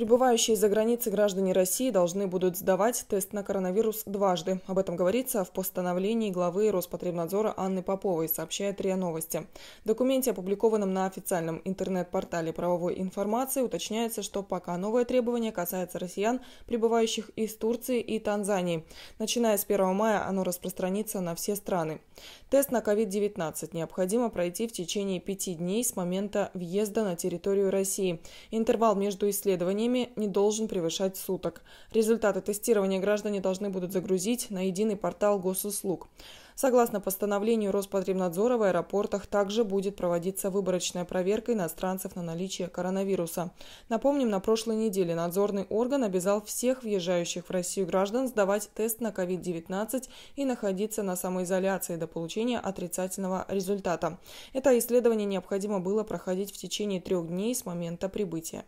Прибывающие за границы граждане России должны будут сдавать тест на коронавирус дважды. Об этом говорится в постановлении главы Роспотребнадзора Анны Поповой, сообщает РИА Новости. В документе, опубликованном на официальном интернет-портале правовой информации, уточняется, что пока новое требование касается россиян, прибывающих из Турции и Танзании. Начиная с 1 мая оно распространится на все страны. Тест на COVID-19 необходимо пройти в течение пяти дней с момента въезда на территорию России. Интервал между исследованиями ними не должен превышать суток. Результаты тестирования граждане должны будут загрузить на единый портал госуслуг. Согласно постановлению Роспотребнадзора, в аэропортах также будет проводиться выборочная проверка иностранцев на наличие коронавируса. Напомним, на прошлой неделе надзорный орган обязал всех въезжающих в Россию граждан сдавать тест на COVID-19 и находиться на самоизоляции до получения отрицательного результата. Это исследование необходимо было проходить в течение трех дней с момента прибытия.